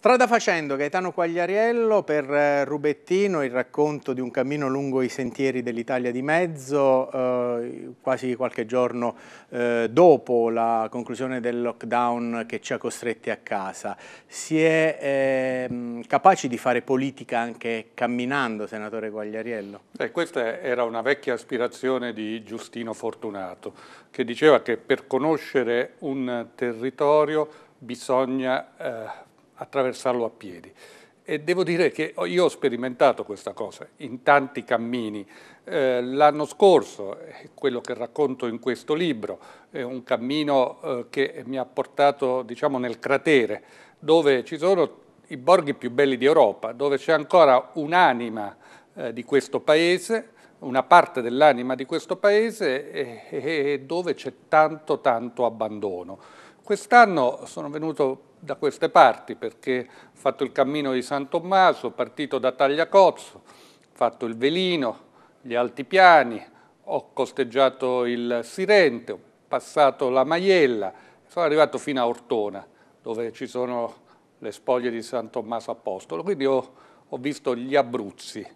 Strada facendo, Gaetano Quagliariello per eh, Rubettino, il racconto di un cammino lungo i sentieri dell'Italia di mezzo, eh, quasi qualche giorno eh, dopo la conclusione del lockdown che ci ha costretti a casa. Si è eh, capaci di fare politica anche camminando, senatore Quagliariello? Eh, questa era una vecchia aspirazione di Giustino Fortunato, che diceva che per conoscere un territorio bisogna eh, attraversarlo a piedi. E devo dire che io ho sperimentato questa cosa in tanti cammini. Eh, l'anno scorso, eh, quello che racconto in questo libro, è un cammino eh, che mi ha portato diciamo, nel cratere, dove ci sono i borghi più belli d'Europa, dove c'è ancora un'anima eh, di questo paese, una parte dell'anima di questo paese e, e dove c'è tanto tanto abbandono. Quest'anno sono venuto da queste parti perché ho fatto il cammino di San Tommaso, partito da Tagliacozzo, ho fatto il Velino, gli Altipiani, ho costeggiato il Sirente, ho passato la Maiella, sono arrivato fino a Ortona dove ci sono le spoglie di San Tommaso Apostolo, quindi ho, ho visto gli Abruzzi,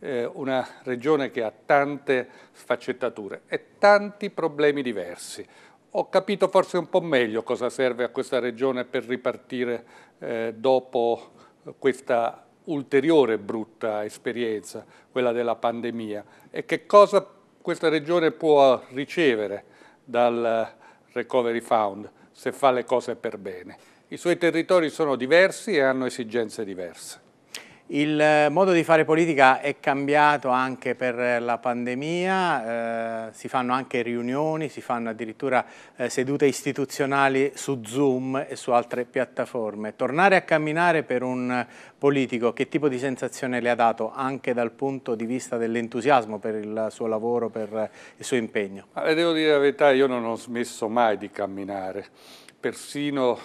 eh, una regione che ha tante sfaccettature e tanti problemi diversi ho capito forse un po' meglio cosa serve a questa regione per ripartire eh, dopo questa ulteriore brutta esperienza, quella della pandemia, e che cosa questa regione può ricevere dal Recovery Fund se fa le cose per bene. I suoi territori sono diversi e hanno esigenze diverse. Il eh, modo di fare politica è cambiato anche per eh, la pandemia, eh, si fanno anche riunioni, si fanno addirittura eh, sedute istituzionali su Zoom e su altre piattaforme. Tornare a camminare per un politico, che tipo di sensazione le ha dato anche dal punto di vista dell'entusiasmo per il suo lavoro, per eh, il suo impegno? Allora, devo dire la verità, io non ho smesso mai di camminare, persino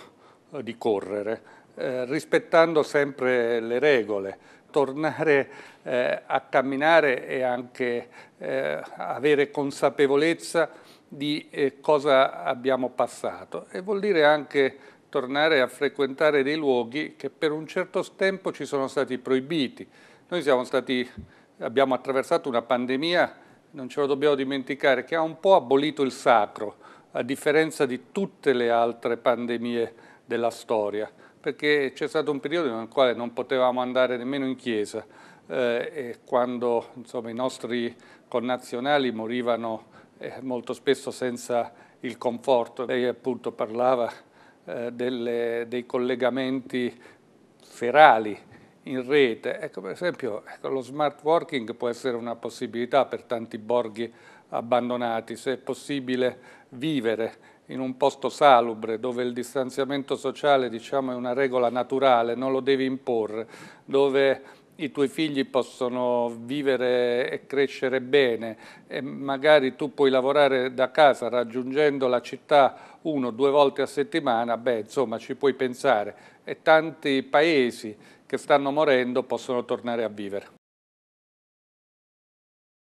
di correre eh, rispettando sempre le regole, tornare eh, a camminare e anche eh, avere consapevolezza di eh, cosa abbiamo passato e vuol dire anche tornare a frequentare dei luoghi che per un certo tempo ci sono stati proibiti. Noi stati, abbiamo attraversato una pandemia, non ce lo dobbiamo dimenticare, che ha un po' abolito il sacro, a differenza di tutte le altre pandemie della storia perché c'è stato un periodo nel quale non potevamo andare nemmeno in chiesa eh, e quando insomma, i nostri connazionali morivano eh, molto spesso senza il conforto. Lei appunto parlava eh, delle, dei collegamenti ferali in rete. Ecco, per esempio, ecco, lo smart working può essere una possibilità per tanti borghi abbandonati, se è possibile vivere in un posto salubre dove il distanziamento sociale diciamo, è una regola naturale, non lo devi imporre, dove i tuoi figli possono vivere e crescere bene e magari tu puoi lavorare da casa raggiungendo la città uno o due volte a settimana, beh insomma ci puoi pensare e tanti paesi che stanno morendo possono tornare a vivere.